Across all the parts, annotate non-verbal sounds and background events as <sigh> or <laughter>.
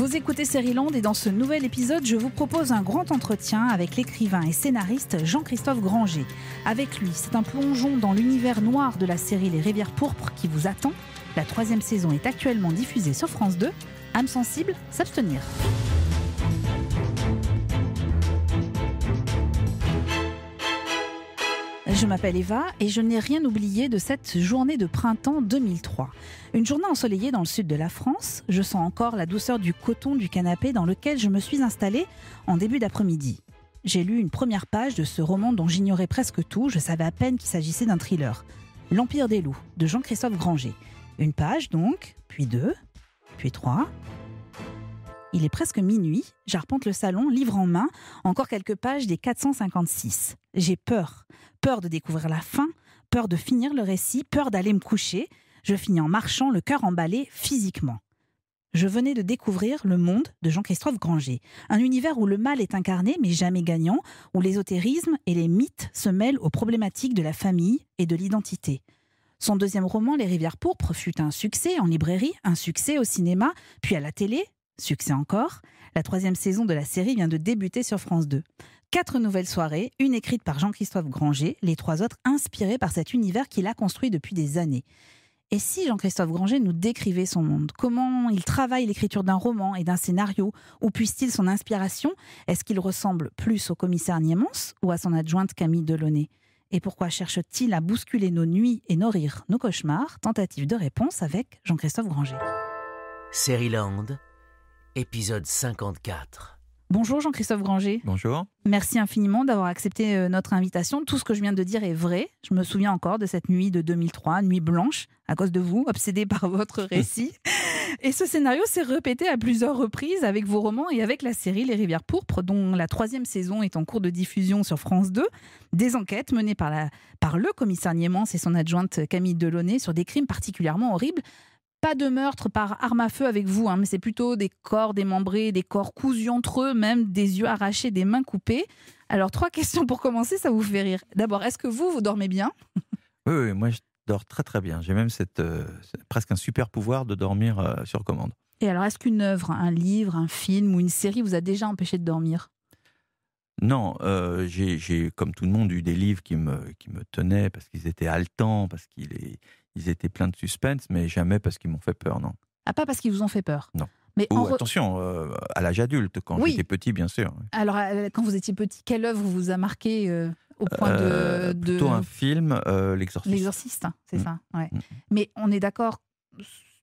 Vous écoutez Land et dans ce nouvel épisode, je vous propose un grand entretien avec l'écrivain et scénariste Jean-Christophe Granger. Avec lui, c'est un plongeon dans l'univers noir de la série Les Rivières Pourpres qui vous attend. La troisième saison est actuellement diffusée sur France 2. Âme sensible, s'abstenir. Je m'appelle Eva et je n'ai rien oublié de cette journée de printemps 2003. Une journée ensoleillée dans le sud de la France, je sens encore la douceur du coton du canapé dans lequel je me suis installée en début d'après-midi. J'ai lu une première page de ce roman dont j'ignorais presque tout, je savais à peine qu'il s'agissait d'un thriller. L'Empire des loups, de Jean-Christophe Granger. Une page donc, puis deux, puis trois, il est presque minuit, j'arpente le salon, livre en main, encore quelques pages des 456. J'ai peur, peur de découvrir la fin, peur de finir le récit, peur d'aller me coucher. Je finis en marchant, le cœur emballé physiquement. Je venais de découvrir le monde de Jean-Christophe Granger, un univers où le mal est incarné mais jamais gagnant, où l'ésotérisme et les mythes se mêlent aux problématiques de la famille et de l'identité. Son deuxième roman, Les Rivières pourpres, fut un succès en librairie, un succès au cinéma, puis à la télé, Succès encore, la troisième saison de la série vient de débuter sur France 2. Quatre nouvelles soirées, une écrite par Jean-Christophe Granger, les trois autres inspirées par cet univers qu'il a construit depuis des années. Et si Jean-Christophe Granger nous décrivait son monde Comment il travaille l'écriture d'un roman et d'un scénario Où puisse t il son inspiration Est-ce qu'il ressemble plus au commissaire Niemans ou à son adjointe Camille Delaunay Et pourquoi cherche-t-il à bousculer nos nuits et nourrir nos cauchemars Tentative de réponse avec Jean-Christophe Granger. Land épisode 54. Bonjour Jean-Christophe Granger. Bonjour. Merci infiniment d'avoir accepté euh, notre invitation. Tout ce que je viens de dire est vrai. Je me souviens encore de cette nuit de 2003, nuit blanche, à cause de vous, obsédé par <laughs> votre récit. et ce scénario s'est répété à plusieurs reprises avec vos romans et avec la série Les Rivières Pourpres, dont la troisième saison est en cours de diffusion sur France 2. Des enquêtes menées par, par le commissaire Niemans et son adjointe Camille Delaunay sur des crimes particulièrement horribles pas de meurtre par arme à feu avec vous, hein, mais c'est plutôt des corps démembrés, des corps cousus entre eux, même des yeux arrachés, des mains coupées. Alors, trois <laughs> questions pour commencer, ça vous fait rire. D'abord, est-ce que vous, vous dormez bien oui, moi je dors très très bien. J'ai même cette, euh, presque un super pouvoir de dormir euh, sur commande. Et alors, est-ce qu'une œuvre, un livre, un film ou une série vous a déjà empêché de dormir non, euh, j'ai comme tout le monde eu des livres qui me, qui me tenaient parce qu'ils étaient haletants, parce qu'ils ils étaient pleins de suspense, mais jamais parce qu'ils m'ont fait peur, non. Ah, pas parce qu'ils vous ont fait peur Non. Mais attention, euh, à l'âge adulte, quand vous j'étais petit, bien sûr. Alors, euh, quand vous étiez petit, quelle œuvre vous a marqué euh, au point de, Plutôt un film, L'Exorciste. L'Exorciste, hein, c'est mm. ça, mm. ouais. Mais on est d'accord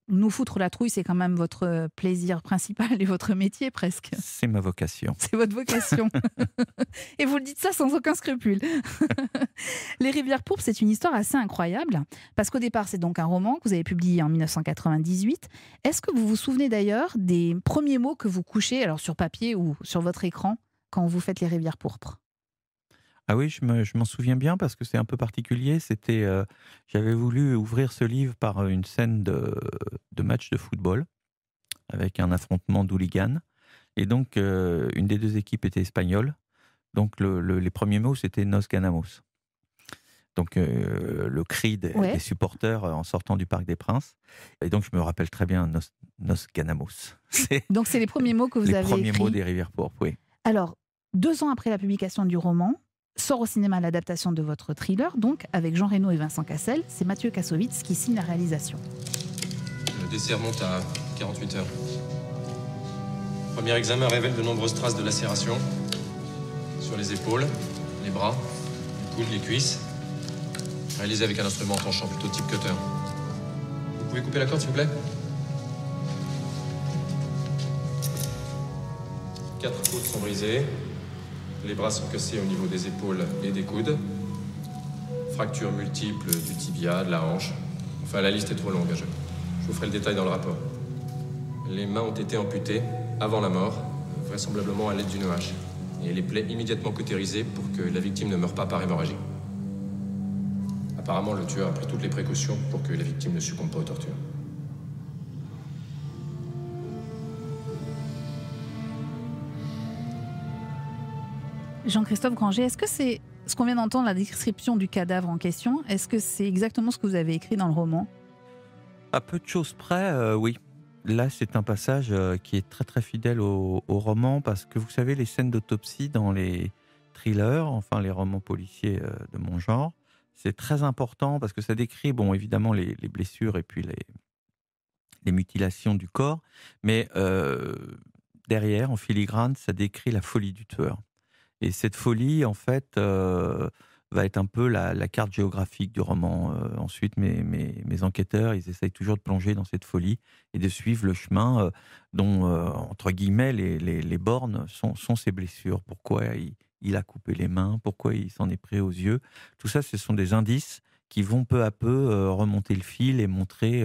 nous foutre la trouille, c'est quand même votre euh, plaisir principal <laughs> et votre métier presque. C'est ma vocation. C'est votre vocation. <laughs> et vous le dites ça sans aucun scrupule. <laughs> Les rivières pourpres, c'est une histoire assez incroyable, parce qu'au départ, c'est donc un roman que vous avez publié en 1998. Est-ce que vous vous souvenez d'ailleurs des premiers mots que vous couchez, alors sur papier ou sur votre écran, quand vous faites Les rivières pourpres ah oui, je, m'en souviens bien parce que c'est un peu particulier. C'était, euh, j'avais voulu ouvrir ce livre par euh, une scène de, match de football avec un affrontement d'hooligans. Et donc, euh, une des deux équipes était espagnole. Donc, les premiers mots, c'était Nos ganamos. Donc, le cri des, supporters en sortant du Parc des Princes. Et donc, je me rappelle très bien Nos, ganamos. <laughs> donc, c'est les premiers mots que vous avez avez Les premiers mots des Rivières Pourpres, oui. Alors, deux ans après la publication du roman, sort au cinéma l'adaptation de votre thriller, donc avec Jean Reno et Vincent Cassel. C'est Mathieu Kassovitz qui signe la réalisation. Le dessert monte à 48 heures. premier examen révèle de nombreuses traces de lacération sur les épaules, les bras, les coudes, les cuisses. Réalisé avec un instrument en tranchant plutôt type cutter. Vous pouvez couper la corde, s'il vous plaît Quatre côtes sont brisées, les bras sont cassés au niveau des épaules et des coudes. Fractures multiples du tibia, de la hanche. Enfin, la liste est trop longue, hein, je, je vous ferai le détail dans le rapport. Les mains ont été amputées avant la mort, vraisemblablement à l'aide d'une hache. Et les plaies immédiatement cautérisées pour que la victime ne meure pas par hémorragie. Apparemment, le tueur a pris toutes les précautions pour que la victime ne succombe pas aux tortures. Jean-Christophe Granger, est-ce que c'est ce qu'on vient d'entendre, la description du cadavre en question, est-ce que c'est exactement ce que vous avez écrit dans le roman À peu de choses près, euh, oui. Là, c'est un passage euh, qui est très très fidèle au, roman parce que vous savez, les scènes d'autopsie dans les thrillers, enfin les romans policiers euh, de mon genre, c'est très important parce que ça décrit, bon, évidemment, les, blessures et puis les, mutilations du corps, mais derrière, en filigrane, ça décrit la folie du tueur. Et cette folie, en fait, euh, va être un peu la, carte géographique du roman. Euh, ensuite, mes, mes, enquêteurs, ils essayent toujours de plonger dans cette folie et de suivre le chemin euh, dont, entre guillemets, les, les, bornes sont, sont, ses blessures. Pourquoi il, a coupé les mains, pourquoi il s'en est pris aux yeux. Tout ça, ce sont des indices qui vont peu à peu remonter le fil et montrer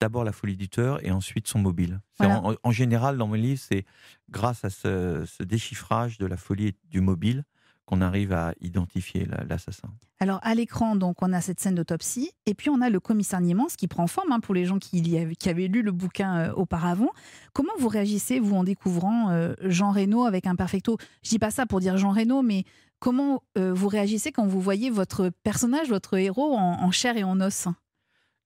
d'abord la folie du et ensuite son mobile. En, général, dans mon livre, c'est grâce à ce, déchiffrage de la folie et du mobile qu'on arrive à identifier l'assassin. Alors à l'écran, donc on a cette scène d'autopsie, et puis on a le commissaire Niemans qui prend forme hein, pour les gens qui, avaient, lu le bouquin euh, auparavant. Comment vous réagissez, vous, en découvrant euh, Jean Reno avec un perfecto Je dis pas ça pour dire Jean Reno, mais comment euh, vous réagissez quand vous voyez votre personnage, votre héros en chair et en os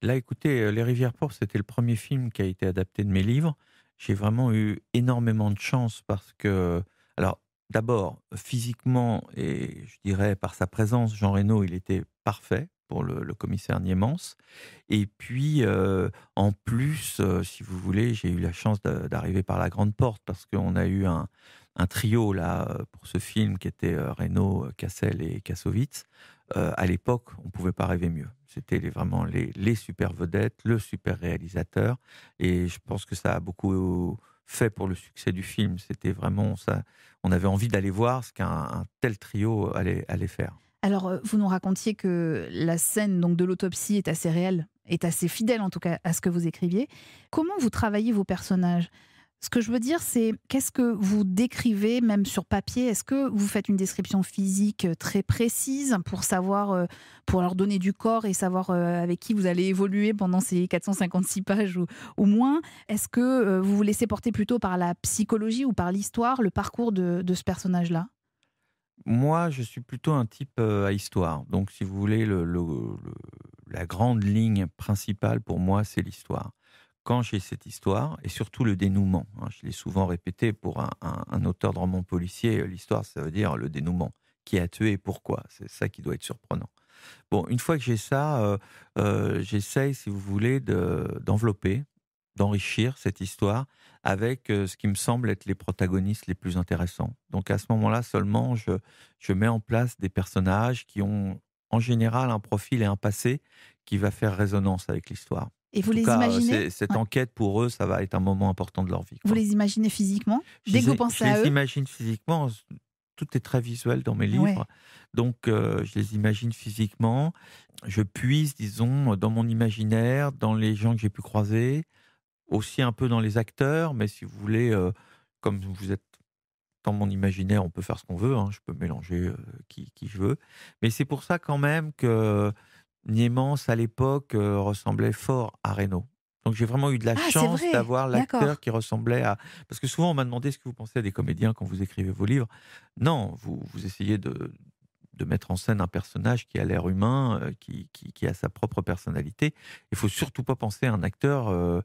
Là, écoutez, euh, Les Rivières portes c'était le premier film qui a été adapté de mes livres. J'ai vraiment eu énormément de chance parce que, alors, d'abord, physiquement et je dirais par sa présence, Jean Reno, il était parfait pour le, commissaire Niemans. Et puis, euh, en plus, euh, si vous voulez, j'ai eu la chance d'arriver par la grande porte parce qu'on a eu un, trio là pour ce film qui était Reno, Cassel et Kassovitz. Euh, à l'époque, on ne pouvait pas rêver mieux. C'était vraiment les, super vedettes, le super réalisateur. Et je pense que ça a beaucoup fait pour le succès du film. C'était vraiment ça. On avait envie d'aller voir ce qu'un tel trio allait, faire. Alors, euh, vous nous racontiez que la scène donc de l'autopsie est assez réelle, est assez fidèle en tout cas à ce que vous écriviez. Comment vous travaillez vos personnages ce que je veux dire, c'est qu'est-ce que vous décrivez, même sur papier Est-ce que vous faites une description physique euh, très précise pour savoir, euh, pour leur donner du corps et savoir euh, avec qui vous allez évoluer pendant ces 456 pages ou, moins Est-ce que vous vous laissez porter plutôt par la psychologie ou par l'histoire, le parcours de, ce personnage-là Moi, je suis plutôt un type à histoire. Donc, si vous voulez, le, la grande ligne principale pour moi, c'est l'histoire quand j'ai cette histoire, et surtout le dénouement. Hein, je l'ai souvent répété pour un, auteur de roman policier, euh, l'histoire, ça veut dire le dénouement. Qui a tué et pourquoi C'est ça qui doit être surprenant. Bon, une fois que j'ai ça, euh, euh, j'essaye, si vous voulez, d'envelopper, d'enrichir cette histoire avec ce qui me semble être les protagonistes les plus intéressants. Donc à ce moment-là seulement, je, je mets en place des personnages qui ont en général un profil et un passé qui va faire résonance avec l'histoire. Et vous les imaginez Cette enquête, pour eux, ça va être un moment important de leur vie. Vous les imaginez physiquement Dès que vous pensez à eux Je les imagine physiquement. Tout est très visuel dans mes livres. Donc, euh, je les imagine physiquement. Je puise, disons, dans mon imaginaire, dans les gens que j'ai pu croiser, aussi un peu dans les acteurs, mais si vous voulez, euh, comme vous êtes dans mon imaginaire, on peut faire ce qu'on veut, hein. je peux mélanger euh, qui, qui, je veux. Mais c'est pour ça quand même que niémans à l'époque, euh, ressemblait fort à Renault. Donc j'ai vraiment eu de la ah, chance d'avoir l'acteur qui ressemblait à... Parce que souvent on m'a demandé ce que vous pensez des comédiens quand vous écrivez vos livres. Non, vous, essayez de, mettre en scène un personnage qui a l'air humain, euh, qui, a sa propre personnalité. Il faut surtout pas penser à un acteur... Euh,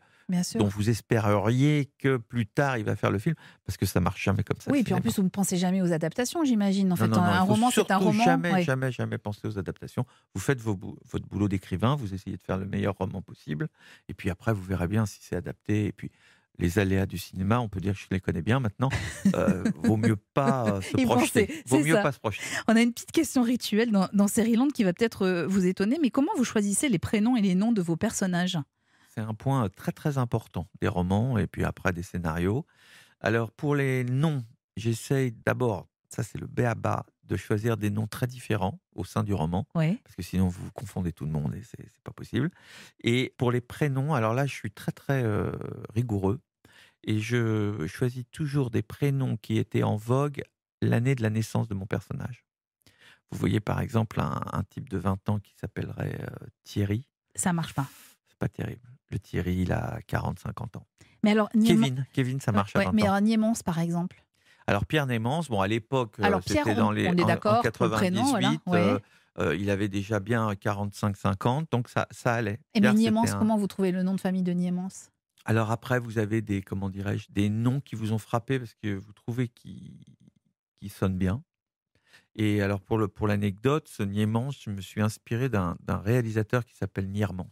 dont vous espéreriez que plus tard il va faire le film, parce que ça marche jamais comme ça. Oui, et puis en plus, vous ne pensez jamais aux adaptations, j'imagine. En fait, un, roman, c'est un roman. Jamais, ouais. jamais, jamais penser aux adaptations. Vous faites vos, votre boulot d'écrivain, vous essayez de faire le meilleur roman possible, et puis après, vous verrez bien si c'est adapté. Et puis, les aléas du cinéma, on peut dire que je les connais bien maintenant. Euh, <laughs> vaut mieux euh, pas se projeter. On a une petite question rituelle dans, dans Série Land qui va peut-être euh, vous étonner, mais comment vous choisissez les prénoms et les noms de vos personnages c'est un point euh, très très important des romans et puis après des scénarios. Alors pour les noms, j'essaye d'abord, ça c'est le béaba, de choisir des noms très différents au sein du roman, parce que sinon vous confondez tout le monde et c'est pas possible. Et pour les prénoms, alors là je suis très très euh, rigoureux et je choisis toujours des prénoms qui étaient en vogue l'année de la naissance de mon personnage. Vous voyez par exemple un, type de 20 ans qui s'appellerait euh, Thierry. Ça marche pas. C'est pas terrible. Thierry, il a 40-50 ans. Mais alors, Kevin, ça marche à 20 Mais Niemans, par exemple Alors, Pierre Niemans, bon, à l'époque, euh, c'était dans les... On est en, 98, euh, euh, il avait déjà bien 45-50, donc ça, allait. Et mais Niemans, comment vous trouvez le nom de famille de Niemans Alors après, vous avez des, comment dirais-je, des noms qui vous ont frappé parce que vous trouvez qu'ils qui sonnent bien. Et alors pour l'anecdote, pour ce Niemans, je me suis inspiré d'un réalisateur qui s'appelle Niermans.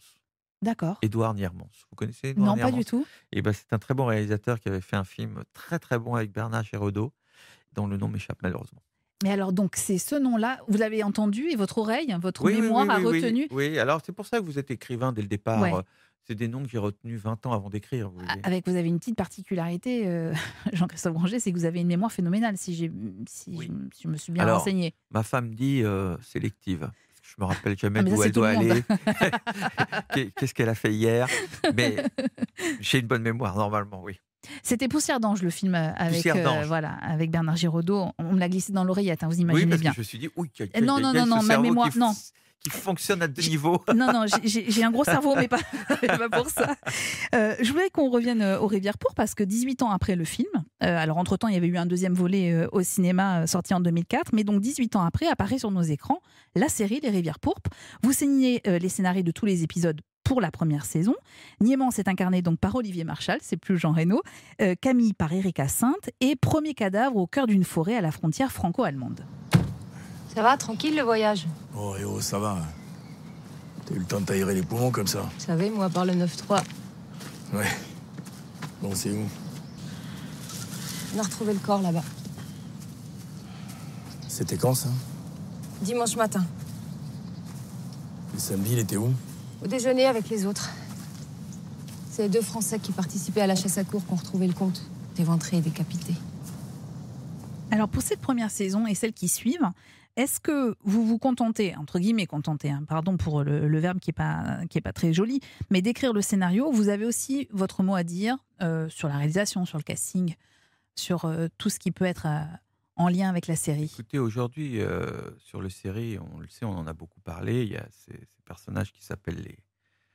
D'accord. Édouard Niermans. Vous connaissez Non, pas du tout. Et eh ben, c'est un très bon réalisateur qui avait fait un film très très bon avec Bernard Chéreau, dont le nom m'échappe malheureusement. Mais alors, donc, c'est ce nom-là, vous l'avez entendu et votre oreille, votre mémoire oui, a retenu. Oui, alors c'est pour ça que vous êtes écrivain dès le départ. C'est des noms que j'ai retenus 20 ans avant d'écrire. Vous Avec, vous avez une petite particularité, euh, <laughs> Jean-Christophe Granger, c'est que vous avez une mémoire phénoménale, si, je, je, me suis bien alors, renseigné. Ma femme dit euh, sélective je me rappelle jamais ah, même où elle doit aller, <laughs> <laughs> qu'est-ce qu'elle a fait hier, mais j'ai une bonne mémoire normalement, oui. C'était Poussière d'ange le film euh, avec euh, voilà avec Bernard Giraudot. On me l'a glissé dans l'oreillette, hein, vous imaginez bien. je me suis dit oui, non, non, non, non, ma mémoire, non qui fonctionne à deux niveaux. <laughs> Non, non, j'ai un gros cerveau, mais pas, <laughs> pour ça. Euh, je voulais qu'on revienne euh, aux Rivières pour parce que 18 ans après le film, euh, alors entre-temps, il y avait eu un deuxième volet au cinéma sorti en 2004, mais donc 18 ans après apparaît sur nos écrans la série Les Rivières Pourpres. Vous signez les scénarios de tous les épisodes pour la première saison. Niemand s'est incarné donc par Olivier Marchal, c'est plus Jean Reno, Camille par Erika Sainte et Premier cadavre au cœur d'une forêt à la frontière franco-allemande. Ça va, tranquille le voyage Oh, et ça va. Hein. T'as eu le temps de tailler les poumons comme ça Vous savez, moi, par le 9-3. Ouais. Bon, c'est où On a retrouvé le corps là-bas. C'était quand ça Dimanche matin. Le samedi, il était où Au déjeuner avec les autres. C'est les deux Français qui participaient à la chasse à cour qui ont retrouvé le compte, déventré et décapité. Alors pour cette première saison et celles qui suivent, est-ce que vous vous contentez, entre guillemets contentez, hein, pardon pour le, verbe qui n'est pas, est pas très joli, mais d'écrire le scénario, vous avez aussi votre mot à dire euh, sur la réalisation, sur le casting, sur euh, tout ce qui peut être euh, en lien avec la série Écoutez, aujourd'hui, sur le série, on le sait, on en a beaucoup parlé, il y a ces, personnages qui s'appellent les,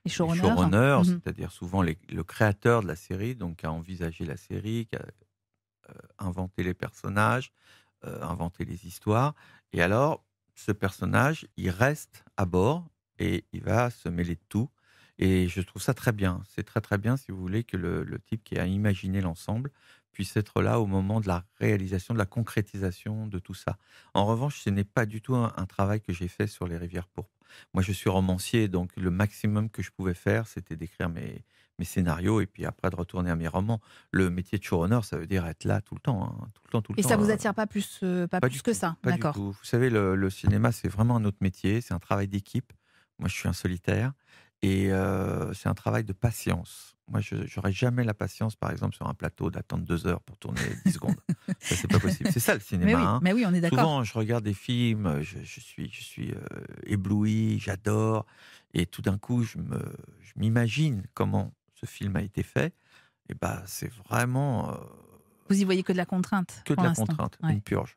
les showrunners, mhm. c'est-à-dire souvent le créateur de la série, donc qui a envisagé la série, qui a inventé les personnages, inventé les histoires. Et alors, ce personnage, il reste à bord et il va se mêler de tout. Et je trouve ça très bien. C'est très très bien, si vous voulez, que le, type qui a imaginé l'ensemble puisse être là au moment de la réalisation, de la concrétisation de tout ça. En revanche, ce n'est pas du tout un travail que j'ai fait sur les rivières pourpres. Moi, je suis romancier, donc le maximum que je pouvais faire, c'était d'écrire mes, mes scénarios et puis après de retourner à mes romans. Le métier de showrunner, ça veut dire être là tout le temps, hein, tout le temps, tout le et temps. Et ça vous euh, attire pas plus, euh, pas, plus que ça, d'accord Vous savez, le, cinéma, c'est vraiment un autre métier, c'est un travail d'équipe. Moi, je suis un solitaire et euh, c'est un travail de patience. Moi, je n'aurais jamais la patience, par exemple, sur un plateau, d'attendre deux heures pour tourner dix secondes. c'est pas possible. C'est ça le <laughs> cinéma. Hein. Mais oui, on est d'accord. Souvent, je regarde des films, je, suis, je suis ébloui, j'adore. Et tout d'un coup, je m'imagine comment ce film a été fait, et eh bah, ben, c'est vraiment. Euh, vous y voyez que de la contrainte. Que de la contrainte, une purge.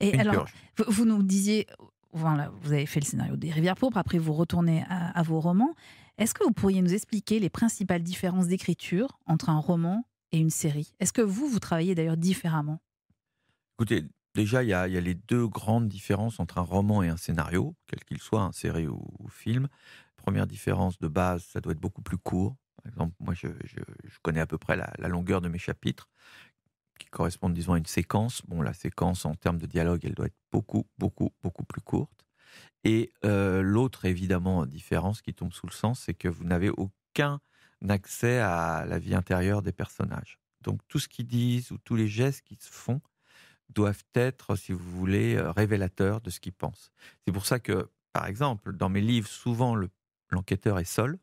Et alors, vous nous disiez, voilà, vous avez fait le scénario des Rivières Pourpres, après vous retournez à, vos romans. Est-ce que vous pourriez nous expliquer les principales différences d'écriture entre un roman et une série Est-ce que vous, vous travaillez d'ailleurs différemment Écoutez, déjà, il y, a les deux grandes différences entre un roman et un scénario, quel qu'il soit, un série ou, ou film. Première différence de base, ça doit être beaucoup plus court, par exemple, moi, je, connais à peu près la, longueur de mes chapitres, qui correspondent, disons, à une séquence. Bon, la séquence, en termes de dialogue, elle doit être beaucoup, beaucoup, beaucoup plus courte. Et euh, l'autre, évidemment, différence qui tombe sous le sens, c'est que vous n'avez aucun accès à la vie intérieure des personnages. Donc, tout ce qu'ils disent ou tous les gestes qu'ils se font doivent être, si vous voulez, euh, révélateurs de ce qu'ils pensent. C'est pour ça que, par exemple, dans mes livres, souvent, l'enquêteur est seul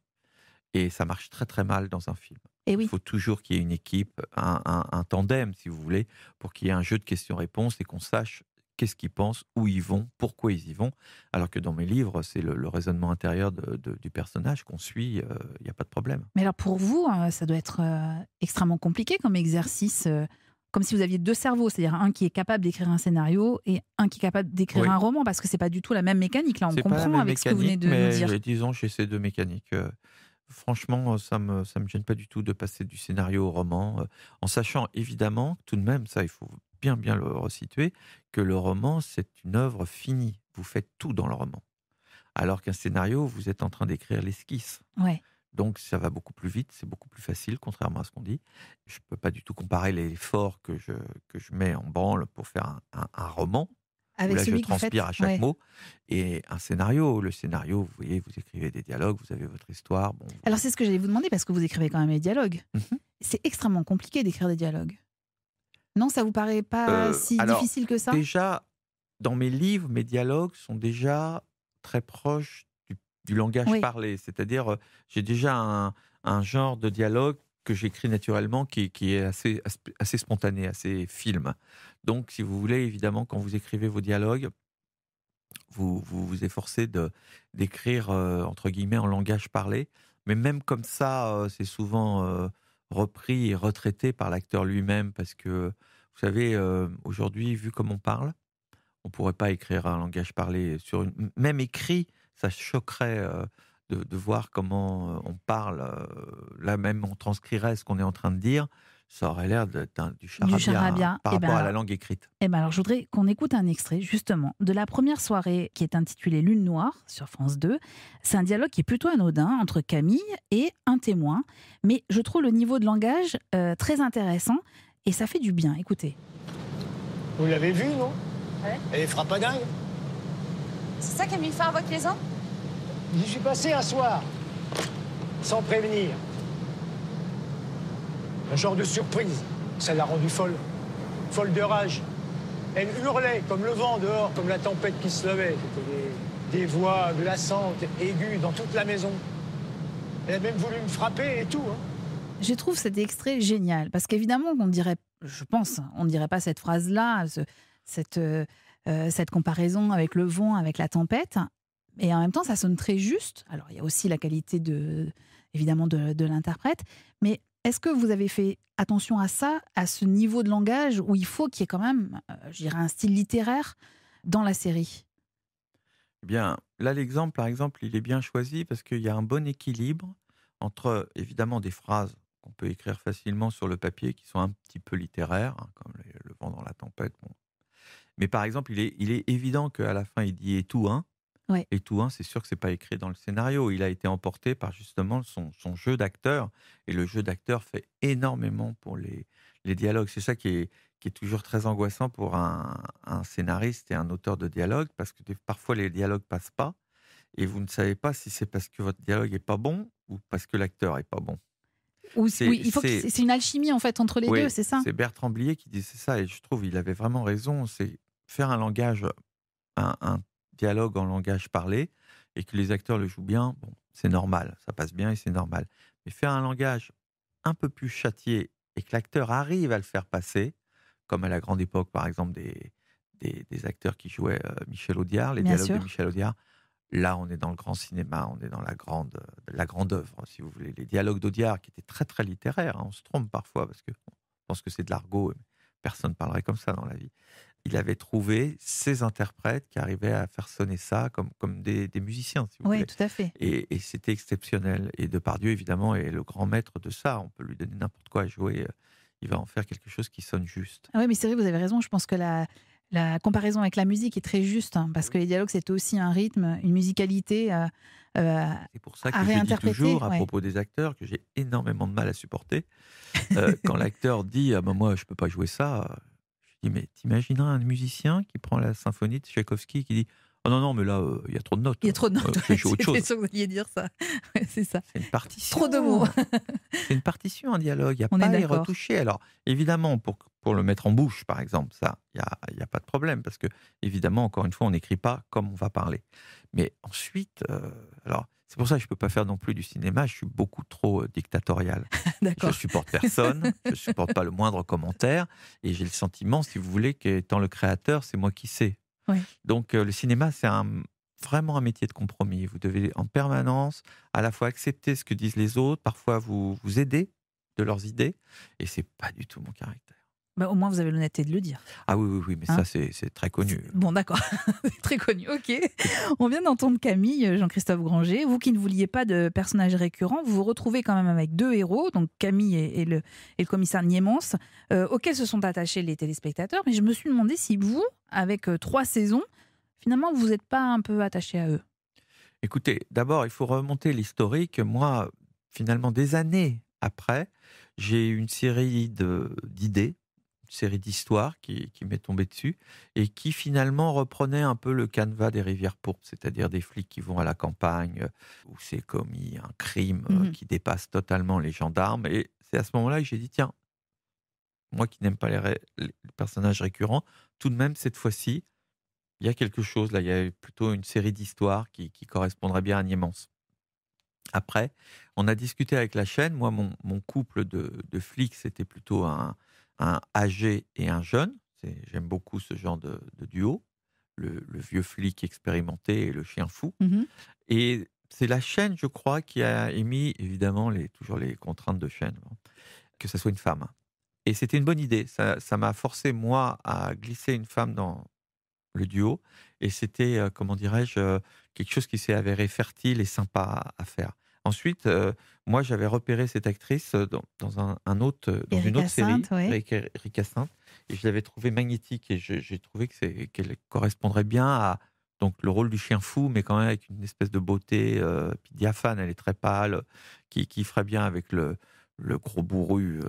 et ça marche très très mal dans un film. Et Il faut toujours qu'il y ait une équipe, un, tandem, si vous voulez, pour qu'il y ait un jeu de questions-réponses et qu'on sache qu'est-ce qu'ils pensent, où ils vont, pourquoi ils y vont. Alors que dans mes livres, c'est le, raisonnement intérieur du personnage qu'on suit, euh, il n'y a pas de problème. Mais alors pour vous, hein, ça doit être euh, extrêmement compliqué comme exercice euh, comme si vous aviez deux cerveaux, c'est-à-dire un qui est capable d'écrire un scénario et un qui est capable d'écrire un roman, parce que c'est pas du tout la même mécanique. Là, on comprend avec ce que vous venez de nous dire. Disons, j'ai ces deux mécaniques franchement, euh, ça me, me gêne pas du tout de passer du scénario au roman, euh, en sachant évidemment, tout de même, ça, il faut bien, bien le resituer, que le roman, c'est une œuvre finie. Vous faites tout dans le roman. Alors qu'un scénario, vous êtes en train d'écrire l'esquisse. Donc ça va beaucoup plus vite, c'est beaucoup plus facile, contrairement à ce qu'on dit. Je ne peux pas du tout comparer l'effort que je, que je mets en branle pour faire un roman, avec celui je transpire à chaque mot. Et un scénario, le scénario, vous voyez, vous écrivez des dialogues, vous avez votre histoire. Bon, Alors c'est ce que j'allais vous demander parce que vous écrivez quand même des dialogues. Mhm. C'est extrêmement compliqué d'écrire des dialogues. Non, ça vous paraît pas euh, si difficile que ça Déjà, dans mes livres, mes dialogues sont déjà très proches du, langage parlé. C'est-à-dire, euh, j'ai déjà un, un genre de dialogue que j'écris naturellement, qui, qui, est assez, assez spontané, assez film. Donc, si vous voulez, évidemment, quand vous écrivez vos dialogues, vous vous, vous efforcez de d'écrire euh, entre guillemets en langage parlé, mais même comme ça, euh, c'est souvent euh, repris et retraité par l'acteur lui-même parce que vous savez, aujourd'hui, vu comme on parle, on pourrait pas écrire un langage parlé sur même écrit, ça choquerait de, voir comment euh, on parle, euh, là même on transcrirait ce qu'on est en train de dire, ça aurait l'air d'être du charabia, hein, par eh rapport ben à la langue écrite. Et eh ben alors, je voudrais qu'on écoute un extrait, justement, de la première soirée qui est intitulée Lune noire sur France 2. C'est un dialogue qui est plutôt anodin entre Camille et un témoin, mais je trouve le niveau de langage euh, très intéressant et ça fait du bien. Écoutez. Vous l'avez vu, non Elle est frappadingue. C'est ça Camille fait mis les J'y suis passé un soir, sans prévenir. Un genre de surprise, ça l'a rendue folle, folle de rage. Elle hurlait comme le vent dehors, comme la tempête qui se levait. C'était des, voix glaçantes, aiguës, dans toute la maison. Elle a même voulu me frapper et tout. Hein. Je trouve cet extrait génial, parce qu'évidemment, on dirait, je pense, on ne dirait pas cette phrase-là, euh, euh, cette comparaison avec le vent, avec la tempête, et en même temps, ça sonne très juste. Alors, il y a aussi la qualité de, évidemment de, l'interprète. Mais est-ce que vous avez fait attention à ça, à ce niveau de langage où il faut qu'il y ait quand même, euh, je dirais, un style littéraire dans la série eh Bien, là, l'exemple, par exemple, il est bien choisi parce qu'il y a un bon équilibre entre, évidemment, des phrases qu'on peut écrire facilement sur le papier qui sont un petit peu littéraires, hein, comme le, vent dans la tempête. Mais par exemple, il est, il est évident qu'à la fin, il dit et tout, hein. Et tout, hein, c'est sûr que c'est pas écrit dans le scénario. Il a été emporté par justement son, son jeu d'acteur. Et le jeu d'acteur fait énormément pour les, les dialogues. C'est ça qui est, qui est toujours très angoissant pour un, un, scénariste et un auteur de dialogue, parce que parfois les dialogues passent pas. Et vous ne savez pas si c'est parce que votre dialogue est pas bon ou parce que l'acteur est pas bon. oui, il faut c'est une alchimie en fait entre les deux, c'est ça. C'est Bertrand Blier qui disait ça et je trouve il avait vraiment raison. C'est faire un langage, un, un, dialogue en langage parlé et que les acteurs le jouent bien, bon, c'est normal, ça passe bien et c'est normal. Mais faire un langage un peu plus châtié et que l'acteur arrive à le faire passer, comme à la grande époque, par exemple, des, des, acteurs qui jouaient euh, Michel Audiard, les dialogues de Michel Audiard, Là, on est dans le grand cinéma, on est dans la grande, la grande œuvre, si vous voulez. Les dialogues d'Audiard, qui étaient très, très littéraires, hein, on se trompe parfois parce que on pense que c'est de l'argot, personne ne parlerait comme ça dans la vie il avait trouvé ses interprètes qui arrivaient à faire sonner ça comme, comme des, musiciens. Si vous oui, tout à fait. Et, c'était exceptionnel. Et Depardieu, évidemment, est le grand maître de ça. On peut lui donner n'importe quoi à jouer. Euh, il va en faire quelque chose qui sonne juste. Ah oui, mais c'est vrai, vous avez raison. Je pense que la, comparaison avec la musique est très juste, hein, parce que les dialogues, c'est aussi un rythme, une musicalité à euh, réinterpréter. Euh, c'est pour ça que je dis toujours, à propos des acteurs, que j'ai énormément de mal à supporter. quand <laughs> l'acteur dit ah ben Moi, je ne peux pas jouer ça », mais T'imagineras un musicien qui prend la symphonie de Tchaïkovski et qui dit Oh non, non, mais là, euh, il y a trop de notes. Il y a trop de hein. notes. je euh, sûr que vous dire ça. <laughs> c'est ça. C'est une partition. Trop de mots. <laughs> c'est une partition, un dialogue. Il n'y a pas à retoucher. Alors, évidemment, pour, le mettre en bouche, par exemple, ça, il n'y a, a, pas de problème. Parce que, évidemment, encore une fois, on n'écrit pas comme on va parler. Mais ensuite, euh, alors, c'est pour ça que je ne peux pas faire non plus du cinéma. Je suis beaucoup trop euh, dictatorial. <laughs> je ne supporte personne. je ne supporte pas le moindre commentaire. Et j'ai le sentiment, si vous voulez, qu'étant le créateur, c'est moi qui sais. Donc euh, le cinéma, c'est vraiment un métier de compromis. Vous devez en permanence à la fois accepter ce que disent les autres, parfois vous, vous aider de leurs idées. Et ce n'est pas du tout mon caractère. Bah, au moins, vous avez l'honnêteté de le dire. Ah oui, oui, oui, mais ça, hein c'est très connu. Bon, d'accord. <laughs> très connu, ok. On vient d'entendre Camille, Jean-Christophe Granger. Vous qui ne vouliez pas de personnages récurrents, vous vous retrouvez quand même avec deux héros, donc Camille et, le, et le, commissaire Niemans euh, auxquels se sont attachés les téléspectateurs. Mais je me suis demandé si vous, avec euh, trois saisons, finalement, vous n'êtes pas un peu attaché à eux. Écoutez, d'abord, il faut remonter l'historique. Moi, finalement, des années après, j'ai une série d'idées série d'histoires qui, qui m'est tombée dessus et qui finalement reprenait un peu le canevas des rivières pourpres, c'est-à-dire des flics qui vont à la campagne euh, où c'est commis un crime euh, mmh qui dépasse totalement les gendarmes. Et c'est à ce moment-là que j'ai dit tiens, moi qui n'aime pas les, personnages récurrents, tout de même cette fois-ci, il y a quelque chose là, il y a plutôt une série d'histoires qui, correspondrait bien à Niemans Après, on a discuté avec la chaîne. Moi, mon, mon couple de, de flics, c'était plutôt un, un âgé et un jeune. J'aime beaucoup ce genre de, duo, le, vieux flic expérimenté et le chien fou. Mmh et c'est la chaîne, je crois, qui a émis, évidemment, les, toujours les contraintes de chaîne, hein, que ce soit une femme. Et c'était une bonne idée. Ça m'a forcé, moi, à glisser une femme dans le duo. Et c'était, euh, comment dirais-je, euh, quelque chose qui s'est avéré fertile et sympa à faire. Ensuite, euh, moi, j'avais repéré cette actrice euh, dans, un, autre, euh, dans une autre série avec er-, Erika et je l'avais trouvée magnétique, et j'ai trouvé qu'elle correspondrait bien à donc le rôle du chien fou, mais quand même avec une espèce de beauté diaphane, elle est très pâle, qui, qui ferait bien avec le, le gros bourru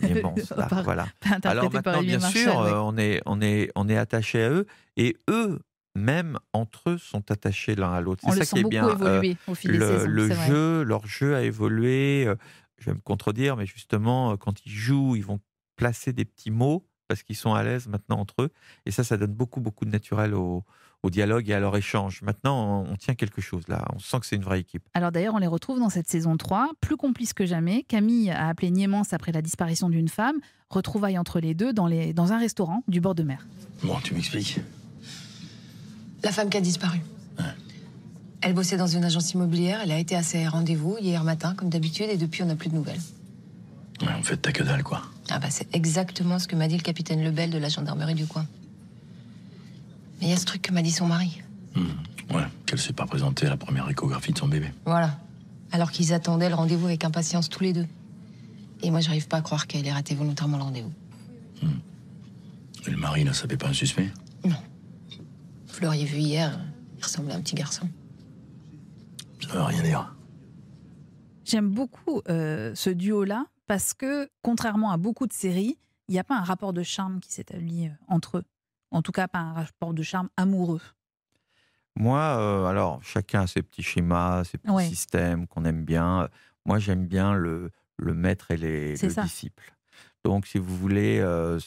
de <laughs> immense, voilà. Alors maintenant, bien sûr, on est on est on est attaché à eux et eux même entre eux, sont attachés l'un à l'autre. C'est ça qui est bien. Euh, au fil le, saisons, le jeu, leur jeu a évolué. Euh, je vais me contredire, mais justement, euh, quand ils jouent, ils vont placer des petits mots parce qu'ils sont à l'aise maintenant entre eux. Et ça, ça donne beaucoup, beaucoup de naturel au, dialogue et à leur échange. Maintenant, on, tient quelque chose là. On sent que c'est une vraie équipe. Alors d'ailleurs, on les retrouve dans cette saison 3, plus complices que jamais. Camille a appelé Niémance après la disparition d'une femme. retrouvaille entre les deux dans, les, dans un restaurant du bord de mer. Bon, tu m'expliques la femme qui a disparu. Elle bossait dans une agence immobilière, elle a été à ses rendez-vous hier matin, comme d'habitude, et depuis, on n'a plus de nouvelles. Ouais, en fait, t'as que dalle, quoi. Ah bah, c'est exactement ce que m'a dit le capitaine Lebel de la gendarmerie du coin. Mais il y a ce truc que m'a dit son mari. Hmm, ouais, qu'elle s'est pas présentée à la première échographie de son bébé. Voilà. Alors qu'ils attendaient le rendez-vous avec impatience tous les deux. Et moi, j'arrive pas à croire qu'elle ait raté volontairement le rendez-vous. Hmm. Et le mari ne savait pas un suspect Non. Vous l'auriez vu hier, il ressemblait à un petit garçon. Ça veut rien dire. J'aime beaucoup euh, ce duo-là parce que, contrairement à beaucoup de séries, il n'y a pas un rapport de charme qui s'établit euh, entre eux. En tout cas, pas un rapport de charme amoureux. Moi, euh, alors, chacun a ses petits schémas, ses petits systèmes qu'on aime bien. Moi, j'aime bien le, maître et les, disciples. Donc, si vous voulez,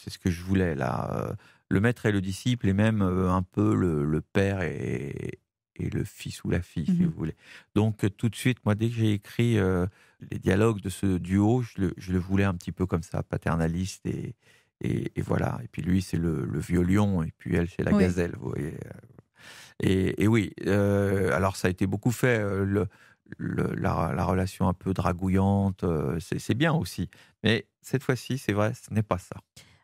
c'est ce que je voulais là le maître et le disciple, et même euh, un peu le, père et, et, le fils ou la fille, si mmh vous voulez. Donc euh, tout de suite, moi, dès que j'ai écrit euh, les dialogues de ce duo, je le, voulais un petit peu comme ça, paternaliste et, et, voilà. Et puis lui, c'est le, le, vieux lion, et puis elle, c'est la gazelle, vous voyez. Et, oui, alors ça a été beaucoup fait. le, la, relation un peu dragouillante, c'est bien aussi. Mais cette fois-ci, c'est vrai, ce n'est pas ça.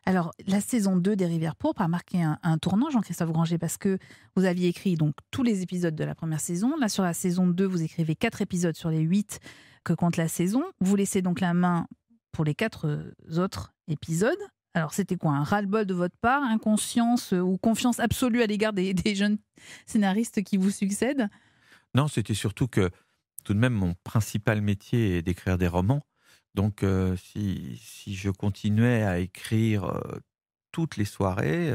Alors, la saison 2 des Rivières Pourpres a marqué un, tournant, Jean-Christophe Granger, parce que vous aviez écrit donc tous les épisodes de la première saison. Là, sur la saison 2, vous écrivez quatre épisodes sur les 8 que compte la saison. Vous laissez donc la main pour les quatre euh, autres épisodes. Alors, c'était quoi Un ras-le-bol de votre part Inconscience euh, ou confiance absolue à l'égard des, <laughs> jeunes scénaristes qui vous succèdent Non, c'était surtout que, tout de même, mon principal métier est d'écrire des romans. Donc, si, je continuais à écrire toutes les soirées,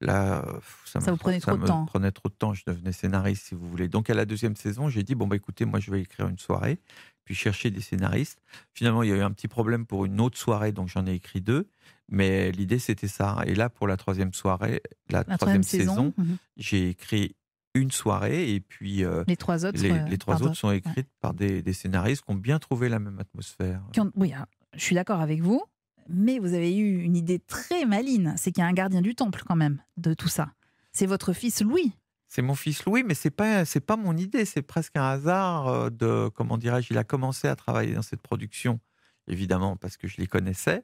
là, ça, me, prenait trop de temps. prenait trop de temps. Je devenais scénariste, si vous voulez. Donc, à la deuxième saison, j'ai dit bon, bah, écoutez, moi, je vais écrire une soirée, puis chercher des scénaristes. Finalement, il y a eu un petit problème pour une autre soirée, donc j'en ai écrit deux. Mais l'idée, c'était ça. Et là, pour la troisième soirée, la, troisième, saison, mmh j'ai écrit une soirée et puis euh, les trois autres, les, trois autres sont écrites par des, scénaristes qui ont bien trouvé la même atmosphère. oui, je suis d'accord avec vous, mais vous avez eu une idée très maline, c'est qu'il y a un gardien du temple quand même de tout ça. C'est votre fils Louis. C'est mon fils Louis, mais c'est pas c'est pas mon idée, c'est presque un hasard euh, de comment dirais-je, il a commencé à travailler dans cette production évidemment, parce que je les connaissais.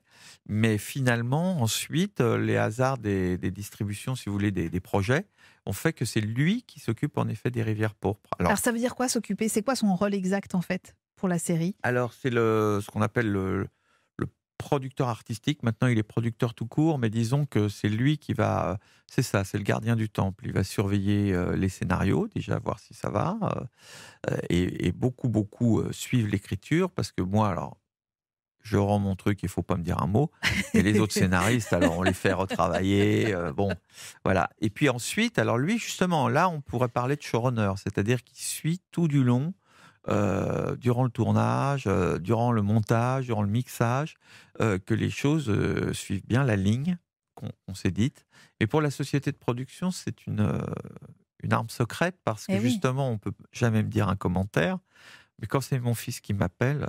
Mais finalement, ensuite, euh, les hasards des, distributions, si vous voulez, des, projets, ont fait que c'est lui qui s'occupe en effet des rivières pourpres. Alors, ça veut dire quoi s'occuper C'est quoi son rôle exact en fait pour la série Alors c'est le, ce qu'on appelle le, producteur artistique. Maintenant il est producteur tout court, mais disons que c'est lui qui va... Euh, c'est ça, c'est le gardien du temple. Il va surveiller euh, les scénarios, déjà voir si ça va, et, beaucoup, beaucoup suivent l'écriture, parce que moi, alors je rends mon truc, il faut pas me dire un mot. Et les autres <laughs> scénaristes, alors on les fait retravailler. Euh, bon, voilà. Et puis ensuite, alors lui, justement, là, on pourrait parler de showrunner, c'est-à-dire qu'il suit tout du long, euh, durant le tournage, euh, durant le montage, durant le mixage, que les choses suivent bien la ligne qu'on s'est dite. Et pour la société de production, c'est une, une arme secrète parce que eh justement, on peut jamais me dire un commentaire. Mais quand c'est mon fils qui m'appelle.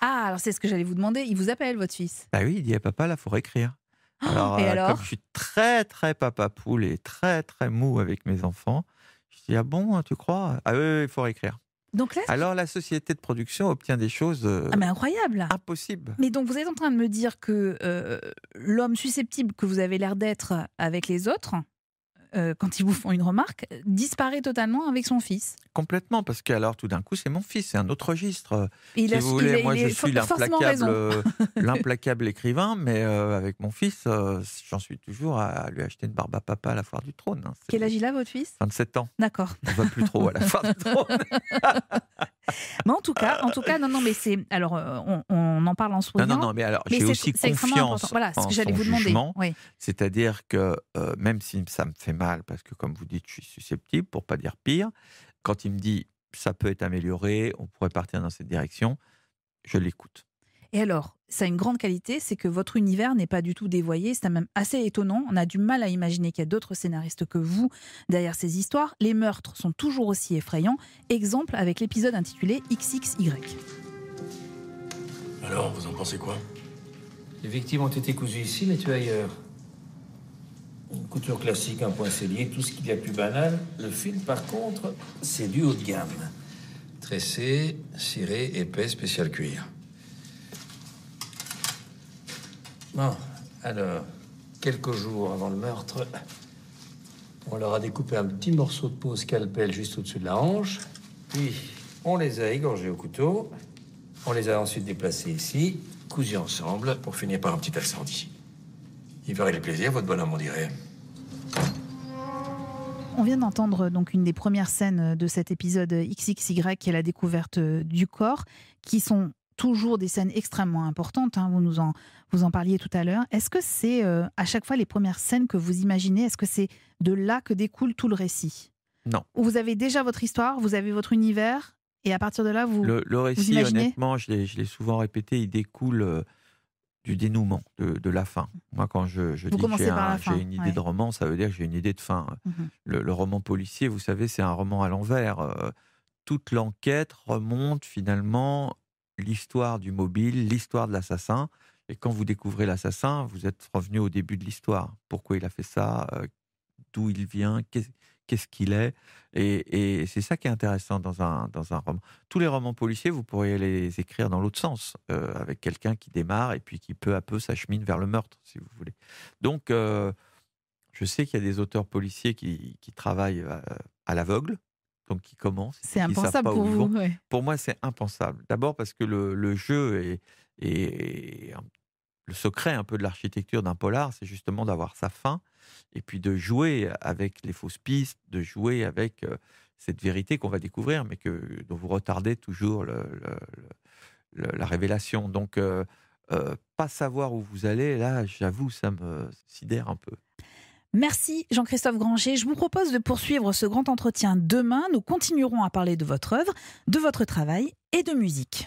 Ah, alors c'est ce que j'allais vous demander. Il vous appelle, votre fils Ah oui, il dit eh, papa, là, il faut réécrire. Ah, alors, euh, comme je suis très, très papa poule et très, très mou avec mes enfants, je dis Ah bon, tu crois Ah oui, il faut réécrire. Donc alors la société de production obtient des choses euh, ah, mais incroyable Impossible. Mais donc vous êtes en train de me dire que euh, l'homme susceptible que vous avez l'air d'être avec les autres, euh, quand ils vous font une remarque, euh, disparaît totalement avec son fils. Complètement, parce que alors tout d'un coup, c'est mon fils, c'est un autre registre. Euh, il si a, vous voulez, moi je suis l'implacable, <laughs> l'implacable écrivain, mais avec mon fils, j'en suis toujours à lui acheter une barbe à papa à la foire du trône. Hein. Quel âge il a, votre fils 27 ans. D'accord. On ne va plus trop à la foire du <laughs> trône mais en tout cas, en tout cas, non, non, mais c'est. Alors, euh, on, en parle en soi Non, mais j'ai aussi confiance. Voilà, ce que j'allais vous demander. C'est-à-dire que euh, même si ça me fait mal, parce que comme vous dites, je suis susceptible, pour pas dire pire, quand il me dit ça peut être amélioré, on pourrait partir dans cette direction, je l'écoute. Et alors, ça a une grande qualité, c'est que votre univers n'est pas du tout dévoyé. C'est même assez étonnant. On a du mal à imaginer qu'il y a d'autres scénaristes que vous derrière ces histoires. Les meurtres sont toujours aussi effrayants. Exemple avec l'épisode intitulé XXY. Alors, vous en pensez quoi Les victimes ont été cousues ici, mais tu ailleurs. Une couture classique, un point cellier, tout ce qu'il y a de plus banal. Le film par contre, c'est du haut de gamme. Tressé, ciré, épais, spécial cuir. alors, quelques jours avant le meurtre, on leur a découpé un petit morceau de peau scalpel juste au-dessus de la hanche. Puis, on les a égorgés au couteau. On les a ensuite déplacés ici, cousus ensemble, pour finir par un petit incendie. Il ferait le plaisir, votre bonhomme, on dirait. On vient d'entendre donc une des premières scènes de cet épisode XXY qui est la découverte du corps, qui sont toujours des scènes extrêmement importantes. Hein, vous nous en, vous en parliez tout à l'heure. Est-ce que c'est euh, à chaque fois les premières scènes que vous imaginez Est-ce que c'est de là que découle tout le récit Non. vous avez déjà votre histoire, vous avez votre univers, et à partir de là, vous. Le, récit, honnêtement, je l'ai souvent répété, il découle euh, du dénouement, de, la fin. Moi, quand je, dis que j'ai une idée de roman, ça veut dire que j'ai une idée de fin. Mhm. le, roman policier, vous savez, c'est un roman à l'envers. Euh, toute l'enquête remonte finalement l'histoire du mobile, l'histoire de l'assassin. Et quand vous découvrez l'assassin, vous êtes revenu au début de l'histoire. Pourquoi il a fait ça euh, D'où il vient Qu'est-ce qu'il est, Et, c'est ça qui est intéressant dans un, dans un roman. Tous les romans policiers, vous pourriez les écrire dans l'autre sens, euh, avec quelqu'un qui démarre et puis qui peu à peu s'achemine vers le meurtre, si vous voulez. Donc, euh, je sais qu'il y a des auteurs policiers qui, qui travaillent à l'aveugle, donc qui commence C'est impensable pour vous. Pour moi, c'est impensable. D'abord parce que le, jeu est, le secret un peu de l'architecture d'un polar, c'est justement d'avoir sa fin et puis de jouer avec les fausses pistes, de jouer avec euh, cette vérité qu'on va découvrir, mais que dont vous retardez toujours le, la révélation. Donc euh, euh, pas savoir où vous allez, là, j'avoue, ça me sidère un peu. Merci Jean-Christophe Granger. Je vous propose de poursuivre ce grand entretien demain. Nous continuerons à parler de votre œuvre, de votre travail et de musique.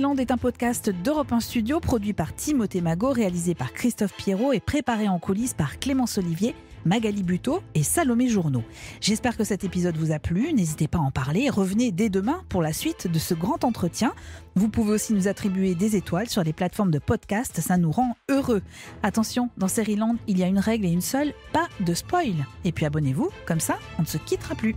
Land est un podcast d'Europe 1 Studio produit par Timothée Mago, réalisé par Christophe Pierrot et préparé en coulisses par Clémence Olivier. Magali Buteau et Salomé Journeau. J'espère que cet épisode vous a plu. N'hésitez pas à en parler. Revenez dès demain pour la suite de ce grand entretien. Vous pouvez aussi nous attribuer des étoiles sur les plateformes de podcast. Ça nous rend heureux. Attention, dans Seriland, il y a une règle et une seule pas de spoil. Et puis abonnez-vous, comme ça, on ne se quittera plus.